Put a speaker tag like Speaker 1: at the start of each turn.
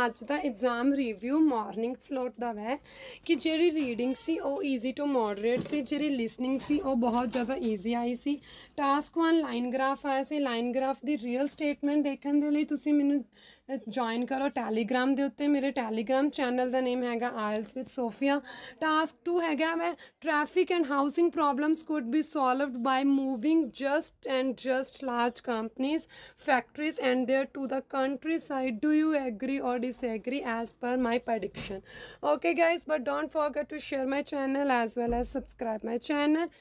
Speaker 1: अज का exam review morning slot का वै कि जी रीडिंग से वह ईजी टू मॉडरेट से जी लिसनिंग से वह बहुत ज़्यादा easy I see task one line graph आया से लाइन ग्राफ की रियल स्टेटमेंट देखने के दे लिए तुम मैं जॉइन करो टैलीग्राम के उत्ते मेरे टैलीग्राम चैनल का नेम हैगा IELTS with Sophia task two है why traffic and housing problems could be solved by moving just and just large companies factories and their to the countryside do you agree और disagree as per my prediction okay guys but don't forget to share my channel as well as subscribe my channel